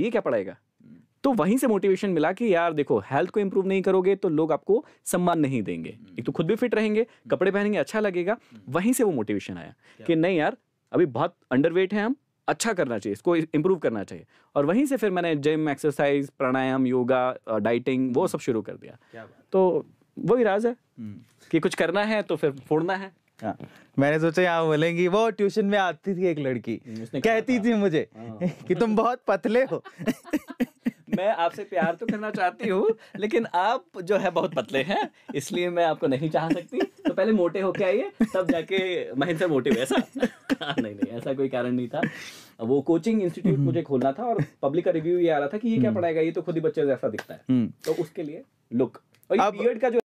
ये क्या पढ़ाएगा हम्म। तो वहीं से मोटिवेशन मिला कि यार देखो हेल्थ को इंप्रूव नहीं करोगे तो लोग आपको सम्मान नहीं देंगे हम्म। एक तो खुद भी फिट रहेंगे हम्म। कपड़े पहनेंगे अच्छा लगेगा वहीं से वो मोटिवेशन आया कि नहीं यार अभी बहुत अंडरवेट है हम अच्छा करना चाहिए इसको इंप्रूव करना चाहिए और वहीं से फिर मैंने gym exercise pranayama yoga dieting वो सब शुरू कर दिया तो वही राज है कि कुछ करना है तो फिर फोड़ना है मैंने सोचा यहाँ बोलेंगी वो ट्यूशन में आती थी एक लड़की कहती थी मुझे हाँ। कि तुम बहुत पतले हो मैं आपसे प्यार तो करना चाहती हूँ लेकिन आप जो है बहुत पतले हैं इसलिए मैं आपको नहीं चाह सकती तो पहले मोटे होके आइए तब जाके महेंद्र सर मोटे हुए ऐसा हाँ, नहीं नहीं ऐसा कोई कारण नहीं था वो कोचिंग इंस्टीट्यूट हम्म। मुझे खोलना था और पब्लिक का रिव्यू ये आ रहा था कि ये क्या हम्म। पढ़ाएगा ये तो खुद ही बच्चे जैसा दिखता है हम्म। तो उसके लिए लुक और बीएड का जो